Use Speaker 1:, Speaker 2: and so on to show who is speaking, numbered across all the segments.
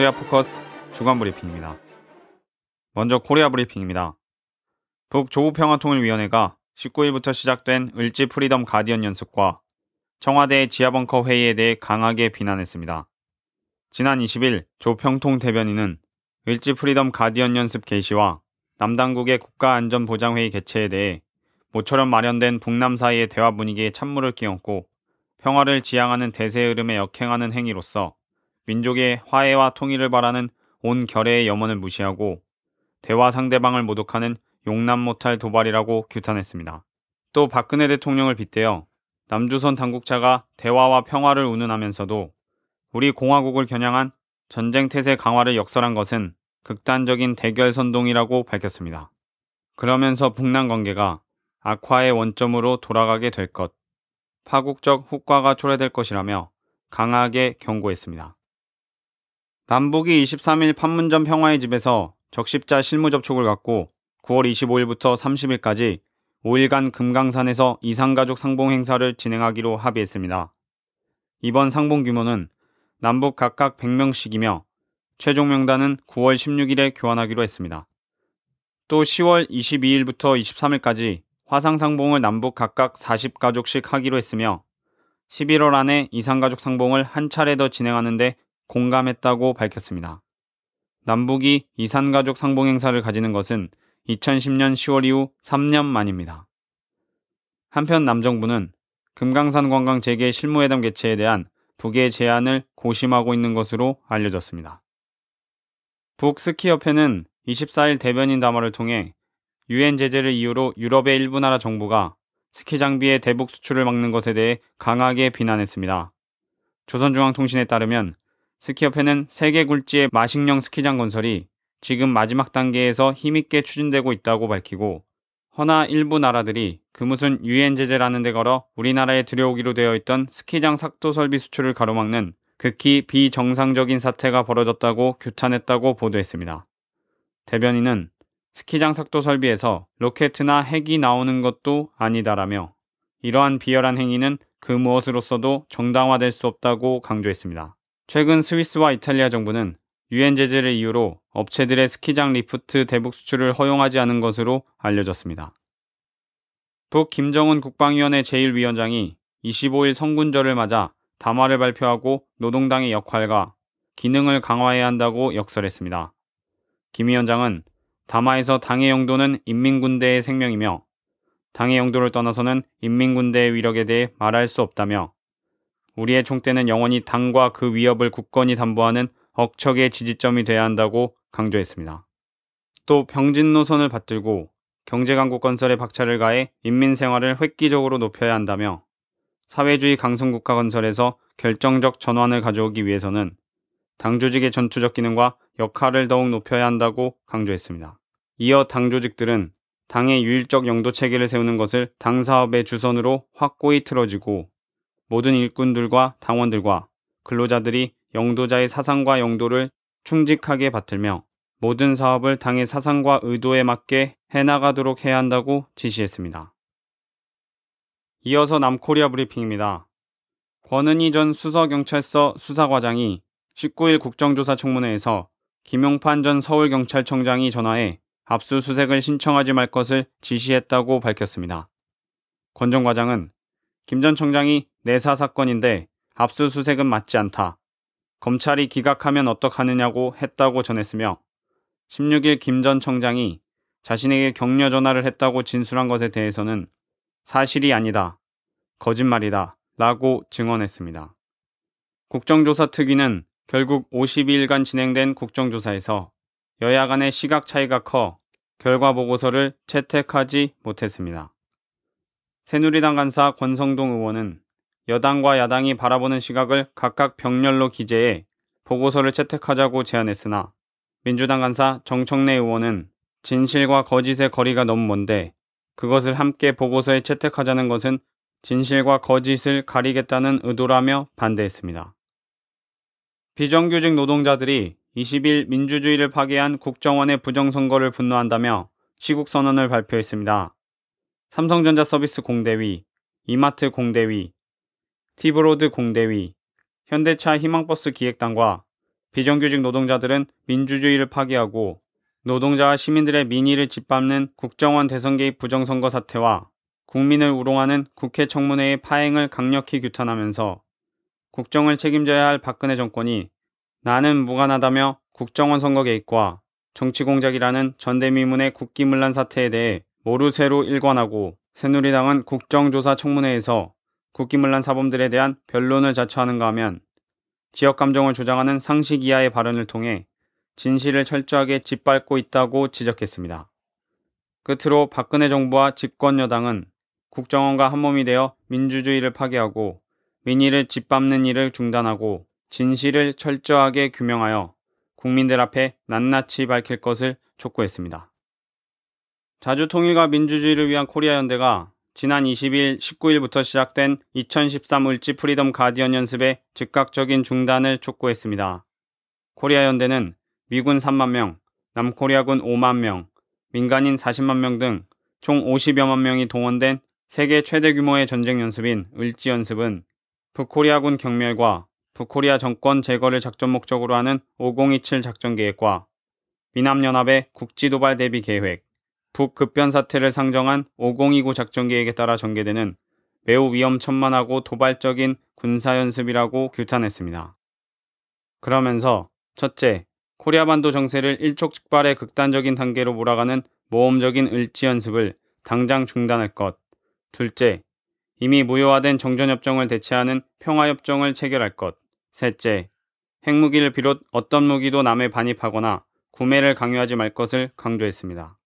Speaker 1: 코리아 포커스 주간 브리핑입니다. 먼저 코리아 브리핑입니다. 북조우평화통일위원회가 19일부터 시작된 을지 프리덤 가디언 연습과 청와대의 지하벙커 회의에 대해 강하게 비난했습니다. 지난 20일 조평통 대변인은 을지 프리덤 가디언 연습 개시와 남당국의 국가안전보장회의 개최에 대해 모처럼 마련된 북남 사이의 대화 분위기에 찬물을 끼얹고 평화를 지향하는 대세 흐름에 역행하는 행위로서 민족의 화해와 통일을 바라는 온 결의의 염원을 무시하고 대화 상대방을 모독하는 용납 못할 도발이라고 규탄했습니다. 또 박근혜 대통령을 빗대어 남조선 당국자가 대화와 평화를 운운하면서도 우리 공화국을 겨냥한 전쟁 태세 강화를 역설한 것은 극단적인 대결 선동이라고 밝혔습니다. 그러면서 북남 관계가 악화의 원점으로 돌아가게 될 것, 파국적 후과가 초래될 것이라며 강하게 경고했습니다. 남북이 23일 판문점 평화의 집에서 적십자 실무 접촉을 갖고 9월 25일부터 30일까지 5일간 금강산에서 이산가족 상봉 행사를 진행하기로 합의했습니다. 이번 상봉 규모는 남북 각각 100명씩이며 최종 명단은 9월 16일에 교환하기로 했습니다. 또 10월 22일부터 23일까지 화상 상봉을 남북 각각 40가족씩 하기로 했으며 11월 안에 이산가족 상봉을 한 차례 더 진행하는데 공감했다고 밝혔습니다. 남북이 이산가족 상봉 행사를 가지는 것은 2010년 10월 이후 3년 만입니다. 한편 남정부는 금강산 관광 재개 실무회담 개최에 대한 북의 제안을 고심하고 있는 것으로 알려졌습니다. 북스키협회는 24일 대변인 담화를 통해 유엔 제재를 이유로 유럽의 일부 나라 정부가 스키 장비의 대북 수출을 막는 것에 대해 강하게 비난했습니다. 조선중앙통신에 따르면 스키협회는 세계 굴지의 마식령 스키장 건설이 지금 마지막 단계에서 힘있게 추진되고 있다고 밝히고 허나 일부 나라들이 그무슨 유엔 제재라는 데 걸어 우리나라에 들여오기로 되어 있던 스키장 삭도 설비 수출을 가로막는 극히 비정상적인 사태가 벌어졌다고 규탄했다고 보도했습니다. 대변인은 스키장 삭도 설비에서 로켓이나 핵이 나오는 것도 아니다라며 이러한 비열한 행위는 그 무엇으로서도 정당화될 수 없다고 강조했습니다. 최근 스위스와 이탈리아 정부는 유엔 제재를 이유로 업체들의 스키장 리프트 대북 수출을 허용하지 않은 것으로 알려졌습니다. 북 김정은 국방위원회 제1위원장이 25일 성군절을 맞아 담화를 발표하고 노동당의 역할과 기능을 강화해야 한다고 역설했습니다. 김 위원장은 담화에서 당의 영도는 인민군대의 생명이며 당의 영도를 떠나서는 인민군대의 위력에 대해 말할 수 없다며 우리의 총대는 영원히 당과 그 위협을 굳건히 담보하는 억척의 지지점이 돼야 한다고 강조했습니다. 또 병진 노선을 받들고 경제강국 건설에 박차를 가해 인민 생활을 획기적으로 높여야 한다며 사회주의 강성국가 건설에서 결정적 전환을 가져오기 위해서는 당 조직의 전투적 기능과 역할을 더욱 높여야 한다고 강조했습니다. 이어 당 조직들은 당의 유일적 영도 체계를 세우는 것을 당 사업의 주선으로 확고히 틀어지고 모든 일꾼들과 당원들과 근로자들이 영도자의 사상과 영도를 충직하게 받들며 모든 사업을 당의 사상과 의도에 맞게 해나가도록 해야 한다고 지시했습니다. 이어서 남코리아 브리핑입니다. 권은희 전 수서경찰서 수사과장이 19일 국정조사 청문회에서 김용판 전 서울경찰청장이 전화해 압수수색을 신청하지 말 것을 지시했다고 밝혔습니다. 권전 과장은 김전총장이 내사 사건인데 압수수색은 맞지 않다. 검찰이 기각하면 어떡하느냐고 했다고 전했으며 16일 김 전총장이 자신에게 격려 전화를 했다고 진술한 것에 대해서는 사실이 아니다. 거짓말이다. 라고 증언했습니다. 국정조사 특위는 결국 52일간 진행된 국정조사에서 여야 간의 시각 차이가 커 결과 보고서를 채택하지 못했습니다. 새누리당 간사 권성동 의원은 여당과 야당이 바라보는 시각을 각각 병렬로 기재해 보고서를 채택하자고 제안했으나 민주당 간사 정청래 의원은 진실과 거짓의 거리가 너무 먼데 그것을 함께 보고서에 채택하자는 것은 진실과 거짓을 가리겠다는 의도라며 반대했습니다. 비정규직 노동자들이 20일 민주주의를 파괴한 국정원의 부정선거를 분노한다며 시국선언을 발표했습니다. 삼성전자 서비스 공대위, 이마트 공대위, 티브로드 공대위, 현대차 희망버스 기획단과 비정규직 노동자들은 민주주의를 파괴하고 노동자와 시민들의 민의를 짓밟는 국정원 대선 개입 부정선거 사태와 국민을 우롱하는 국회 청문회의 파행을 강력히 규탄하면서 국정을 책임져야 할 박근혜 정권이 나는 무관하다며 국정원 선거 개입과 정치 공작이라는 전대미문의 국기문란 사태에 대해 모르쇠로 일관하고 새누리당은 국정조사 청문회에서 국기문란 사범들에 대한 변론을 자처하는가 하면 지역 감정을 조장하는 상식 이하의 발언을 통해 진실을 철저하게 짓밟고 있다고 지적했습니다. 끝으로 박근혜 정부와 집권 여당은 국정원과 한몸이 되어 민주주의를 파괴하고 민의를 짓밟는 일을 중단하고 진실을 철저하게 규명하여 국민들 앞에 낱낱이 밝힐 것을 촉구했습니다. 자주 통일과 민주주의를 위한 코리아 연대가 지난 20일 19일부터 시작된 2013울지 프리덤 가디언 연습의 즉각적인 중단을 촉구했습니다. 코리아 연대는 미군 3만 명, 남코리아군 5만 명, 민간인 40만 명 등 총 50여만 명이 동원된 세계 최대 규모의 전쟁 연습인 을지 연습은 북코리아군 경멸과 북코리아 정권 제거를 작전 목적으로 하는 5027 작전 계획과 미남연합의 국지도발 대비 계획, 북급변 사태를 상정한 5029 작전 계획에 따라 전개되는 매우 위험천만하고 도발적인 군사연습이라고 규탄했습니다. 그러면서 첫째, 코리아 반도 정세를 일촉즉발의 극단적인 단계로 몰아가는 모험적인 을지 연습을 당장 중단할 것. 둘째, 이미 무효화된 정전협정을 대체하는 평화협정을 체결할 것. 셋째, 핵무기를 비롯 어떤 무기도 남에 반입하거나 구매를 강요하지 말 것을 강조했습니다.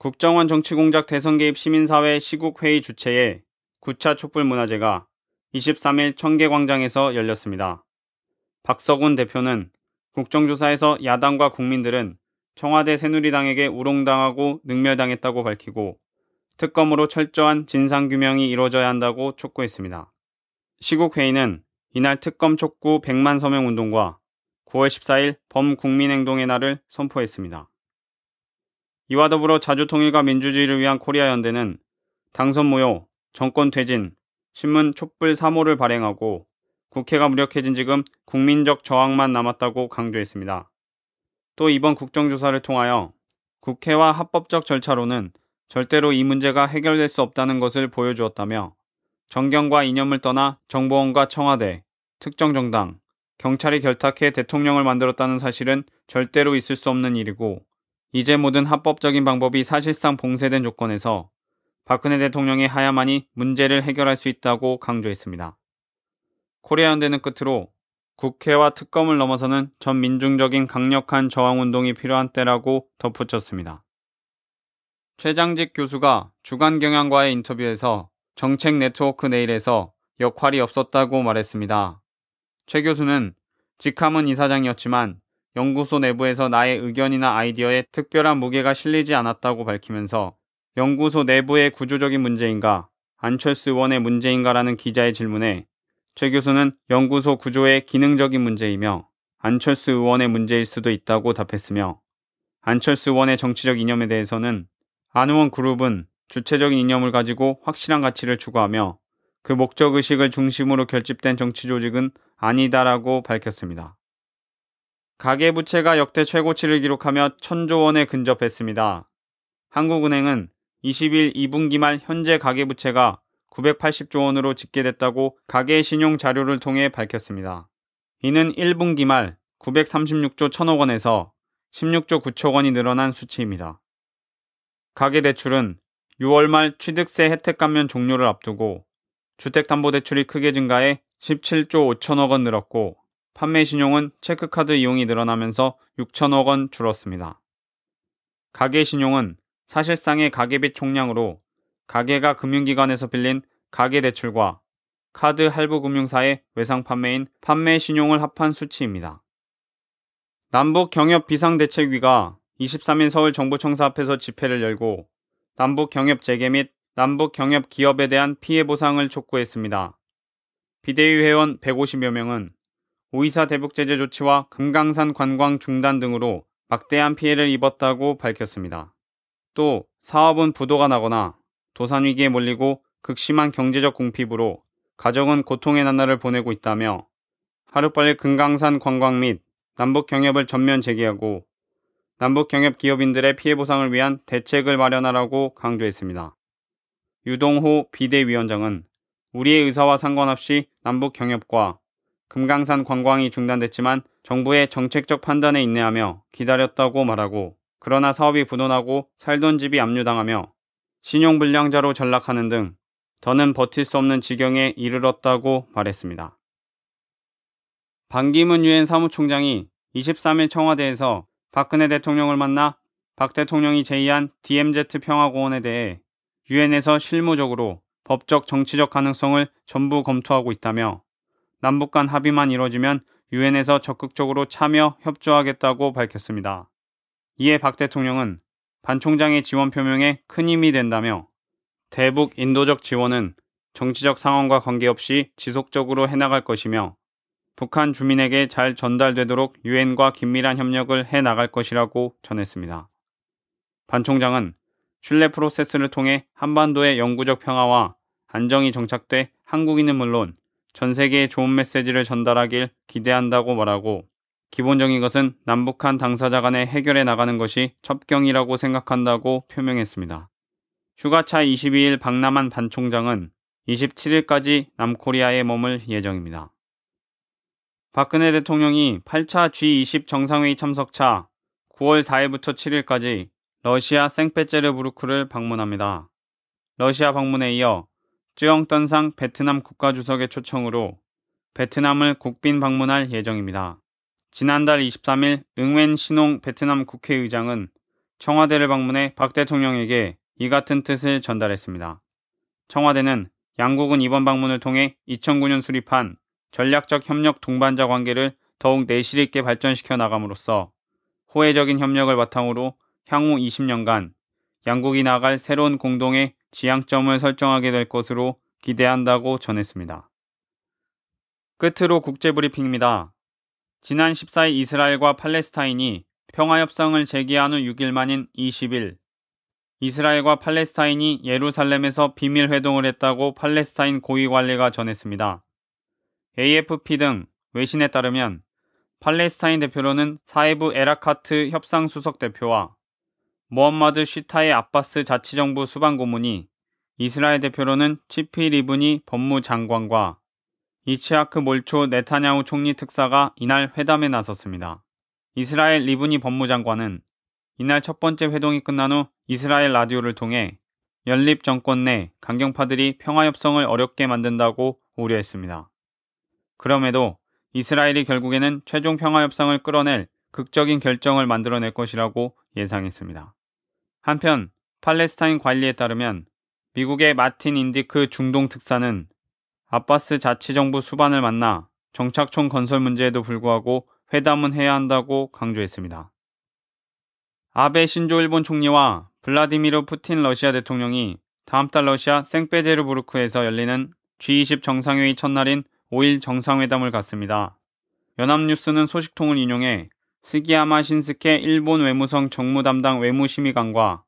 Speaker 1: 국정원 정치공작 대선 개입 시민사회 시국회의 주최의 9차 촛불문화제가 23일 청계광장에서 열렸습니다. 박석훈 대표는 국정조사에서 야당과 국민들은 청와대 새누리당에게 우롱당하고 능멸당했다고 밝히고 특검으로 철저한 진상규명이 이뤄져야 한다고 촉구했습니다. 시국회의는 이날 특검 촉구 100만 서명 운동과 9월 14일 범국민행동의 날을 선포했습니다. 이와 더불어 자주통일과 민주주의를 위한 코리아 연대는 당선 무효, 정권 퇴진, 신문 촛불 3호를 발행하고 국회가 무력해진 지금 국민적 저항만 남았다고 강조했습니다. 또 이번 국정조사를 통하여 국회와 합법적 절차로는 절대로 이 문제가 해결될 수 없다는 것을 보여주었다며 정경과 이념을 떠나 정보원과 청와대, 특정 정당, 경찰이 결탁해 대통령을 만들었다는 사실은 절대로 있을 수 없는 일이고 이제 모든 합법적인 방법이 사실상 봉쇄된 조건에서 박근혜 대통령의 하야만이 문제를 해결할 수 있다고 강조했습니다. 코리아 연대는 끝으로 국회와 특검을 넘어서는 전 민중적인 강력한 저항운동이 필요한 때라고 덧붙였습니다. 최장직 교수가 주간 경향과의 인터뷰에서 정책 네트워크 내일에서 역할이 없었다고 말했습니다. 최 교수는 직함은 이사장이었지만 연구소 내부에서 나의 의견이나 아이디어에 특별한 무게가 실리지 않았다고 밝히면서 연구소 내부의 구조적인 문제인가 안철수 의원의 문제인가라는 기자의 질문에 최 교수는 연구소 구조의 기능적인 문제이며 안철수 의원의 문제일 수도 있다고 답했으며 안철수 의원의 정치적 이념에 대해서는 안 의원 그룹은 주체적인 이념을 가지고 확실한 가치를 추구하며 그 목적 의식을 중심으로 결집된 정치 조직은 아니다라고 밝혔습니다. 가계부채가 역대 최고치를 기록하며 천조 원에 근접했습니다. 한국은행은 20일 2분기 말 현재 가계부채가 980조 원으로 집계됐다고 가계신용 자료를 통해 밝혔습니다. 이는 1분기 말 936조 1 0 0 0억 원에서 16조 9천 원이 늘어난 수치입니다. 가계대출은 6월 말 취득세 혜택 감면 종료를 앞두고 주택담보대출이 크게 증가해 17조 5천억 원 늘었고 판매 신용은 체크카드 이용이 늘어나면서 6천억 원 줄었습니다. 가계 신용은 사실상의 가계비 총량으로 가계가 금융기관에서 빌린 가계대출과 카드 할부 금융사의 외상 판매인 판매 신용을 합한 수치입니다. 남북 경협 비상대책위가 23일 서울 정부청사 앞에서 집회를 열고 남북 경협 재개 및 남북 경협 기업에 대한 피해 보상을 촉구했습니다. 비대위 회원 150여 명은 5.24 대북제재 조치와 금강산 관광 중단 등으로 막대한 피해를 입었다고 밝혔습니다. 또 사업은 부도가 나거나 도산 위기에 몰리고 극심한 경제적 궁핍으로 가정은 고통의 나날을 보내고 있다며 하루빨리 금강산 관광 및 남북 경협을 전면 재개하고 남북 경협 기업인들의 피해 보상을 위한 대책을 마련하라고 강조했습니다. 유동호 비대위원장은 우리의 의사와 상관없이 남북 경협과 금강산 관광이 중단됐지만 정부의 정책적 판단에 인내하며 기다렸다고 말하고 그러나 사업이 부도나고 살던 집이 압류당하며 신용불량자로 전락하는 등 더는 버틸 수 없는 지경에 이르렀다고 말했습니다. 반기문 유엔 사무총장이 23일 청와대에서 박근혜 대통령을 만나 박 대통령이 제의한 DMZ 평화공원에 대해 유엔에서 실무적으로 법적 정치적 가능성을 전부 검토하고 있다며 남북 간 합의만 이뤄지면 유엔에서 적극적으로 참여 협조하겠다고 밝혔습니다. 이에 박 대통령은 반 총장의 지원 표명에 큰 힘이 된다며 대북 인도적 지원은 정치적 상황과 관계없이 지속적으로 해나갈 것이며 북한 주민에게 잘 전달되도록 유엔과 긴밀한 협력을 해 나갈 것이라고 전했습니다. 반 총장은 신뢰 프로세스를 통해 한반도의 영구적 평화와 안정이 정착돼 한국인은 물론 전 세계에 좋은 메시지를 전달하길 기대한다고 말하고 기본적인 것은 남북한 당사자 간의해결에 나가는 것이 첩경이라고 생각한다고 표명했습니다. 휴가차 22일 박남한 반총장은 27일까지 남코리아에 머물 예정입니다. 박근혜 대통령이 8차 G20 정상회의 참석차 9월 4일부터 7일까지 러시아 생페제르부르크를 방문합니다. 러시아 방문에 이어 쯔영떤상 베트남 국가주석의 초청으로 베트남을 국빈 방문할 예정입니다. 지난달 23일 응웬 신홍 베트남 국회의장은 청와대를 방문해 박 대통령에게 이 같은 뜻을 전달했습니다. 청와대는 양국은 이번 방문을 통해 2009년 수립한 전략적 협력 동반자 관계를 더욱 내실 있게 발전시켜 나감으로써 호혜적인 협력을 바탕으로 향후 20년간 양국이 나아갈 새로운 공동의 지향점을 설정하게 될 것으로 기대한다고 전했습니다. 끝으로 국제브리핑입니다. 지난 14일 이스라엘과 팔레스타인이 평화협상을 재개한 후 6일 만인 20일, 이스라엘과 팔레스타인이 예루살렘에서 비밀회동을 했다고 팔레스타인 고위관리가 전했습니다. AFP 등 외신에 따르면 팔레스타인 대표로는 사이브 에라카트 협상수석 대표와 모함마드 시타의 아바스 자치정부 수반고문이 이스라엘 대표로는 치피 리브니 법무장관과 이치하크 몰초 네타냐후 총리 특사가 이날 회담에 나섰습니다. 이스라엘 리브니 법무장관은 이날 첫 번째 회동이 끝난 후 이스라엘 라디오를 통해 연립 정권 내 강경파들이 평화협상을 어렵게 만든다고 우려했습니다. 그럼에도 이스라엘이 결국에는 최종 평화협상을 끌어낼 극적인 결정을 만들어낼 것이라고 예상했습니다. 한편 팔레스타인 관리에 따르면 미국의 마틴 인디크 중동 특사는 아바스 자치정부 수반을 만나 정착촌 건설 문제에도 불구하고 회담은 해야 한다고 강조했습니다. 아베 신조 일본 총리와 블라디미르 푸틴 러시아 대통령이 다음 달 러시아 생페제르부르크에서 열리는 G20 정상회의 첫날인 5일 정상회담을 갖습니다. 연합뉴스는 소식통을 인용해 스기야마 신스케 일본 외무성 정무담당 외무심의관과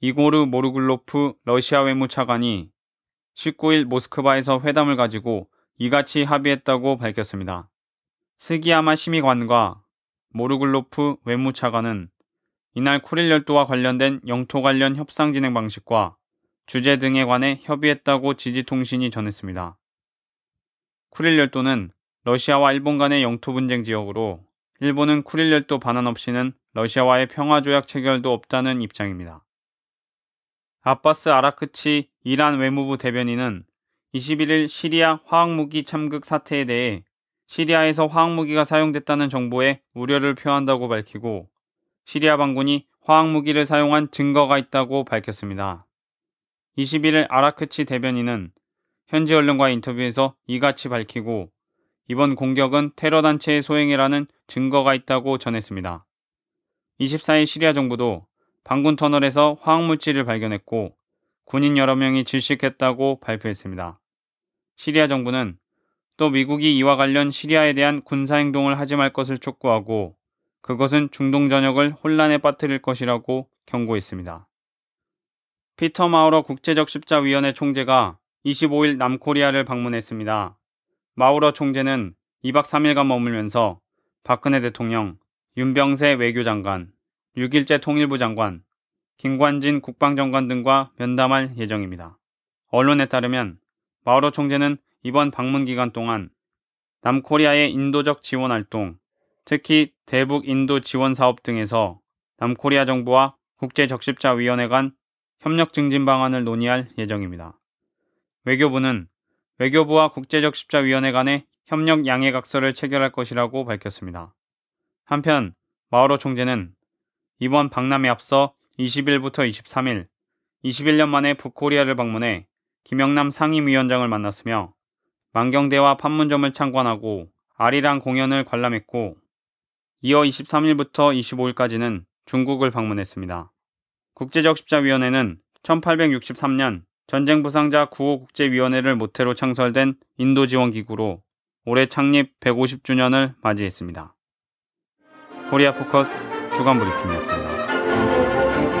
Speaker 1: 이고르 모르글로프 러시아 외무차관이 19일 모스크바에서 회담을 가지고 이같이 합의했다고 밝혔습니다. 스기야마 심의관과 모르글로프 외무차관은 이날 쿠릴 열도와 관련된 영토 관련 협상 진행 방식과 주제 등에 관해 협의했다고 지지통신이 전했습니다. 쿠릴 열도는 러시아와 일본 간의 영토 분쟁 지역으로 일본은 쿠릴열도 반환 없이는 러시아와의 평화조약 체결도 없다는 입장입니다. 아빠스 아라크치 이란 외무부 대변인은 21일 시리아 화학무기 참극 사태에 대해 시리아에서 화학무기가 사용됐다는 정보에 우려를 표한다고 밝히고 시리아 반군이 화학무기를 사용한 증거가 있다고 밝혔습니다. 21일 아라크치 대변인은 현지 언론과 인터뷰에서 이같이 밝히고 이번 공격은 테러단체의 소행이라는 증거가 있다고 전했습니다. 24일 시리아 정부도 방군 터널에서 화학물질을 발견했고 군인 여러 명이 질식했다고 발표했습니다. 시리아 정부는 또 미국이 이와 관련 시리아에 대한 군사 행동을 하지 말 것을 촉구하고 그것은 중동 전역을 혼란에 빠뜨릴 것이라고 경고했습니다. 피터 마우러 국제적 십자위원회 총재가 25일 남코리아를 방문했습니다. 마우러 총재는 2박 3일간 머물면서 박근혜 대통령, 윤병세 외교장관, 6일째 통일부 장관, 김관진 국방장관 등과 면담할 예정입니다. 언론에 따르면 마오로 총재는 이번 방문 기간 동안 남코리아의 인도적 지원 활동, 특히 대북 인도 지원 사업 등에서 남코리아 정부와 국제적십자위원회 간 협력 증진 방안을 논의할 예정입니다. 외교부는 외교부와 국제적십자위원회 간의 협력 양해각서를 체결할 것이라고 밝혔습니다. 한편 마오로 총재는 이번 박남에 앞서 20일부터 23일 21년 만에 북코리아를 방문해 김영남 상임위원장을 만났으며 만경대와 판문점을 참관하고 아리랑 공연을 관람했고 이어 23일부터 25일까지는 중국을 방문했습니다. 국제적 십자위원회는 1863년 전쟁 부상자 구호 국제위원회를 모태로 창설된 인도 지원 기구로 올해 창립 150주년을 맞이했습니다. 코리아 포커스 주간 브리핑이었습니다.